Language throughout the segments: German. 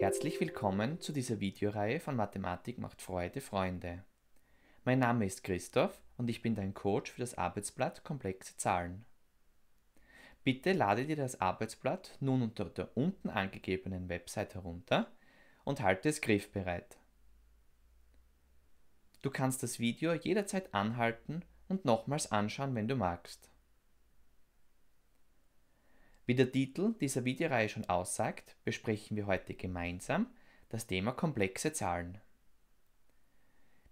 Herzlich willkommen zu dieser Videoreihe von Mathematik macht Freude Freunde. Mein Name ist Christoph und ich bin dein Coach für das Arbeitsblatt Komplexe Zahlen. Bitte lade dir das Arbeitsblatt nun unter der unten angegebenen Website herunter und halte es griffbereit. Du kannst das Video jederzeit anhalten und nochmals anschauen, wenn du magst. Wie der Titel dieser Videoreihe schon aussagt, besprechen wir heute gemeinsam das Thema komplexe Zahlen.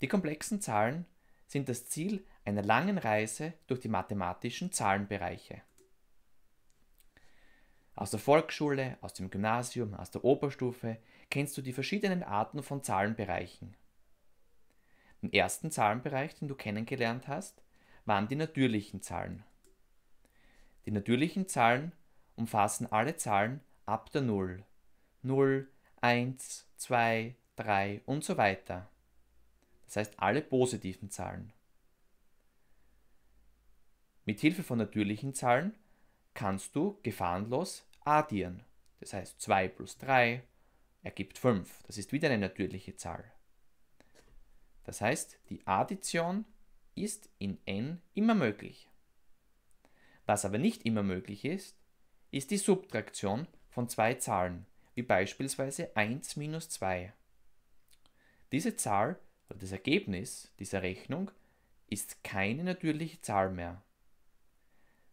Die komplexen Zahlen sind das Ziel einer langen Reise durch die mathematischen Zahlenbereiche. Aus der Volksschule, aus dem Gymnasium, aus der Oberstufe kennst du die verschiedenen Arten von Zahlenbereichen. Den ersten Zahlenbereich, den du kennengelernt hast, waren die natürlichen Zahlen. Die natürlichen Zahlen umfassen alle Zahlen ab der 0. 0, 1, 2, 3 und so weiter. Das heißt alle positiven Zahlen. Mit Hilfe von natürlichen Zahlen kannst du gefahrenlos addieren. Das heißt 2 plus 3 ergibt 5. Das ist wieder eine natürliche Zahl. Das heißt, die Addition ist in n immer möglich. Was aber nicht immer möglich ist, ist die Subtraktion von zwei Zahlen, wie beispielsweise 1 minus 2. Diese Zahl oder das Ergebnis dieser Rechnung ist keine natürliche Zahl mehr.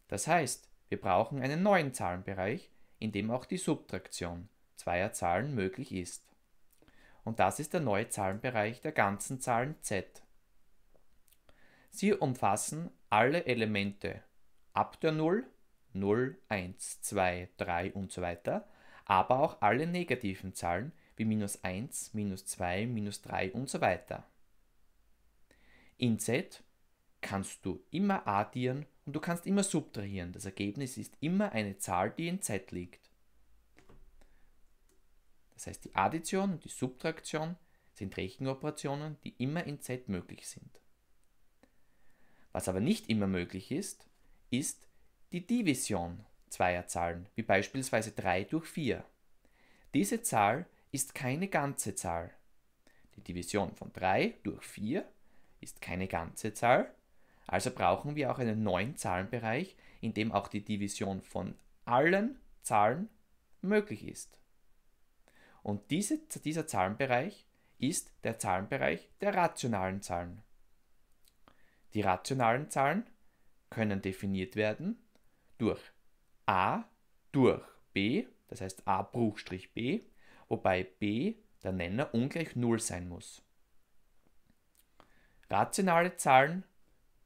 Das heißt, wir brauchen einen neuen Zahlenbereich, in dem auch die Subtraktion zweier Zahlen möglich ist. Und das ist der neue Zahlenbereich der ganzen Zahlen z. Sie umfassen alle Elemente ab der 0 0, 1, 2, 3 und so weiter, aber auch alle negativen Zahlen wie minus 1, minus 2, minus 3 und so weiter. In Z kannst du immer addieren und du kannst immer subtrahieren. Das Ergebnis ist immer eine Zahl, die in Z liegt. Das heißt, die Addition und die Subtraktion sind Rechenoperationen, die immer in Z möglich sind. Was aber nicht immer möglich ist, ist die Division zweier Zahlen, wie beispielsweise 3 durch 4. Diese Zahl ist keine ganze Zahl. Die Division von 3 durch 4 ist keine ganze Zahl, also brauchen wir auch einen neuen Zahlenbereich, in dem auch die Division von allen Zahlen möglich ist. Und diese, dieser Zahlenbereich ist der Zahlenbereich der rationalen Zahlen. Die rationalen Zahlen können definiert werden durch a durch b, das heißt a Bruchstrich b, wobei b der Nenner ungleich 0 sein muss. Rationale Zahlen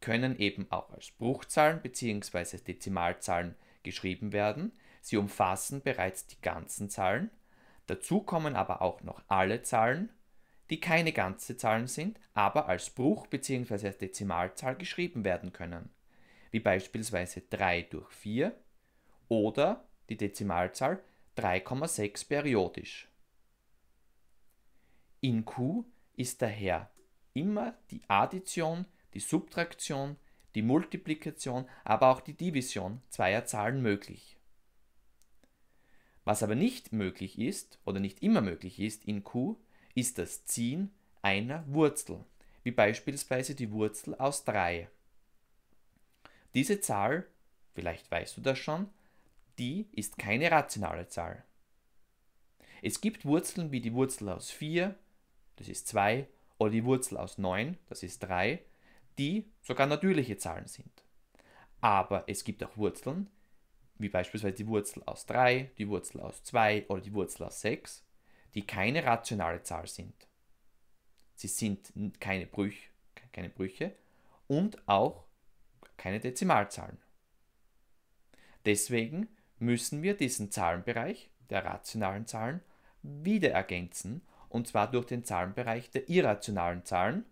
können eben auch als Bruchzahlen bzw. Dezimalzahlen geschrieben werden. Sie umfassen bereits die ganzen Zahlen. Dazu kommen aber auch noch alle Zahlen, die keine ganze Zahlen sind, aber als Bruch bzw. als Dezimalzahl geschrieben werden können wie beispielsweise 3 durch 4 oder die Dezimalzahl 3,6 periodisch. In Q ist daher immer die Addition, die Subtraktion, die Multiplikation, aber auch die Division zweier Zahlen möglich. Was aber nicht möglich ist oder nicht immer möglich ist in Q, ist das Ziehen einer Wurzel, wie beispielsweise die Wurzel aus 3. Diese Zahl, vielleicht weißt du das schon, die ist keine rationale Zahl. Es gibt Wurzeln wie die Wurzel aus 4, das ist 2, oder die Wurzel aus 9, das ist 3, die sogar natürliche Zahlen sind. Aber es gibt auch Wurzeln, wie beispielsweise die Wurzel aus 3, die Wurzel aus 2 oder die Wurzel aus 6, die keine rationale Zahl sind. Sie sind keine, Brüch, keine Brüche und auch keine Dezimalzahlen. Deswegen müssen wir diesen Zahlenbereich der rationalen Zahlen wieder ergänzen, und zwar durch den Zahlenbereich der irrationalen Zahlen,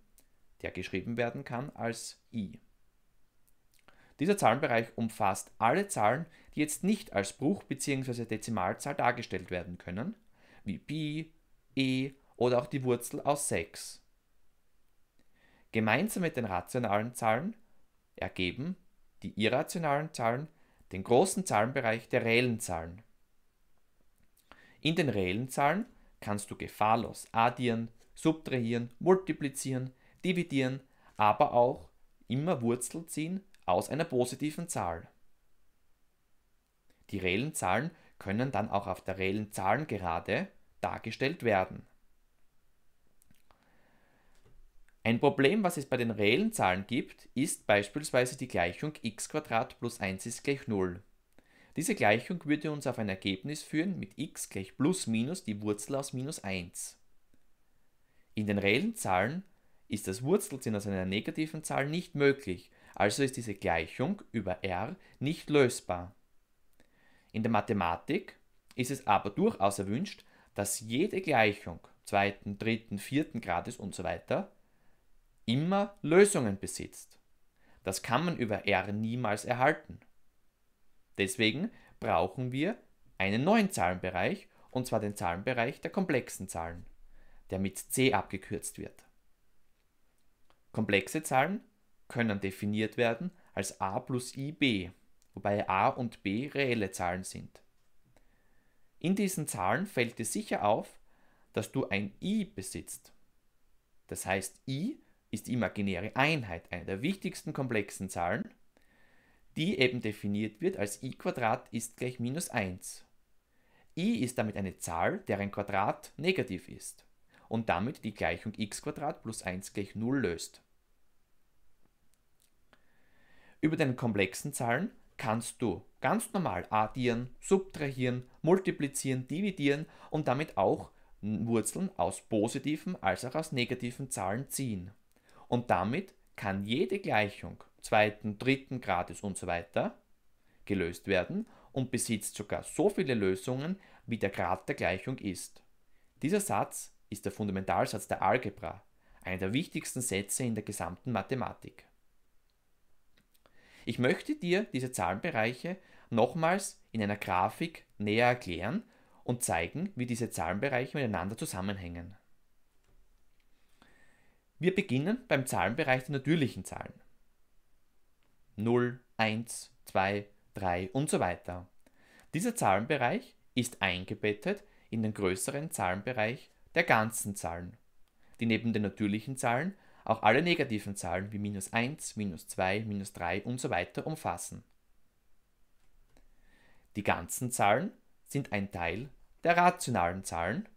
der geschrieben werden kann als i. Dieser Zahlenbereich umfasst alle Zahlen, die jetzt nicht als Bruch- bzw. Dezimalzahl dargestellt werden können, wie Pi, E oder auch die Wurzel aus 6. Gemeinsam mit den rationalen Zahlen ergeben die irrationalen Zahlen den großen Zahlenbereich der reellen Zahlen. In den reellen Zahlen kannst du gefahrlos addieren, subtrahieren, multiplizieren, dividieren, aber auch immer Wurzel ziehen aus einer positiven Zahl. Die reellen Zahlen können dann auch auf der reellen Zahlengerade dargestellt werden. Ein Problem, was es bei den reellen Zahlen gibt, ist beispielsweise die Gleichung x plus 1 ist gleich 0. Diese Gleichung würde uns auf ein Ergebnis führen mit x gleich plus minus die Wurzel aus minus 1. In den reellen Zahlen ist das Wurzelziehen aus einer negativen Zahl nicht möglich, also ist diese Gleichung über R nicht lösbar. In der Mathematik ist es aber durchaus erwünscht, dass jede Gleichung zweiten, dritten, vierten Grades usw. So immer Lösungen besitzt. Das kann man über R niemals erhalten. Deswegen brauchen wir einen neuen Zahlenbereich, und zwar den Zahlenbereich der komplexen Zahlen, der mit C abgekürzt wird. Komplexe Zahlen können definiert werden als a plus ib, wobei a und b reelle Zahlen sind. In diesen Zahlen fällt dir sicher auf, dass du ein i besitzt. Das heißt, i ist die imaginäre Einheit eine der wichtigsten komplexen Zahlen, die eben definiert wird als i ist gleich minus 1. i ist damit eine Zahl, deren Quadrat negativ ist und damit die Gleichung x plus 1 gleich 0 löst. Über den komplexen Zahlen kannst du ganz normal addieren, subtrahieren, multiplizieren, dividieren und damit auch Wurzeln aus positiven als auch aus negativen Zahlen ziehen. Und damit kann jede Gleichung zweiten, dritten Grades und so weiter gelöst werden und besitzt sogar so viele Lösungen, wie der Grad der Gleichung ist. Dieser Satz ist der Fundamentalsatz der Algebra, einer der wichtigsten Sätze in der gesamten Mathematik. Ich möchte dir diese Zahlenbereiche nochmals in einer Grafik näher erklären und zeigen, wie diese Zahlenbereiche miteinander zusammenhängen. Wir beginnen beim Zahlenbereich der natürlichen Zahlen. 0, 1, 2, 3 und so weiter. Dieser Zahlenbereich ist eingebettet in den größeren Zahlenbereich der ganzen Zahlen, die neben den natürlichen Zahlen auch alle negativen Zahlen wie minus 1, minus 2, minus 3 und so weiter umfassen. Die ganzen Zahlen sind ein Teil der rationalen Zahlen,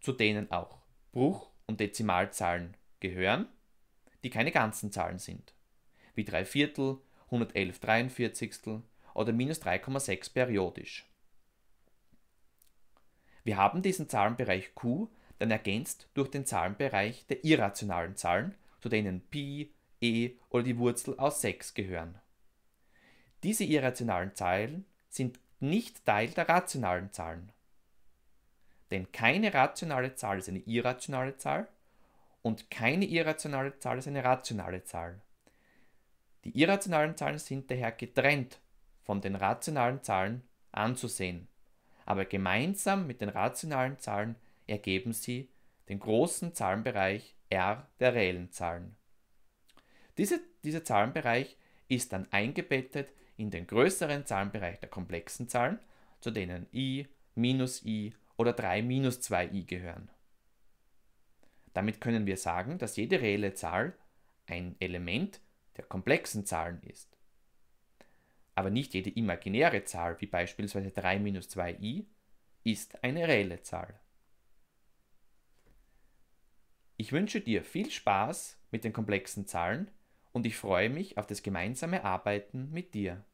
zu denen auch Bruch- und Dezimalzahlen gehören, die keine ganzen Zahlen sind, wie 3 Viertel, 111 43 oder minus 3,6 periodisch. Wir haben diesen Zahlenbereich Q dann ergänzt durch den Zahlenbereich der irrationalen Zahlen, zu denen Pi, E oder die Wurzel aus 6 gehören. Diese irrationalen Zahlen sind nicht Teil der rationalen Zahlen. Denn keine rationale Zahl ist eine irrationale Zahl und keine irrationale Zahl ist eine rationale Zahl. Die irrationalen Zahlen sind daher getrennt von den rationalen Zahlen anzusehen. Aber gemeinsam mit den rationalen Zahlen ergeben sie den großen Zahlenbereich R der reellen Zahlen. Diese, dieser Zahlenbereich ist dann eingebettet in den größeren Zahlenbereich der komplexen Zahlen, zu denen i, minus i oder 3 minus 2i gehören. Damit können wir sagen, dass jede reelle Zahl ein Element der komplexen Zahlen ist. Aber nicht jede imaginäre Zahl, wie beispielsweise 3 minus 2i, ist eine reelle Zahl. Ich wünsche dir viel Spaß mit den komplexen Zahlen und ich freue mich auf das gemeinsame Arbeiten mit dir.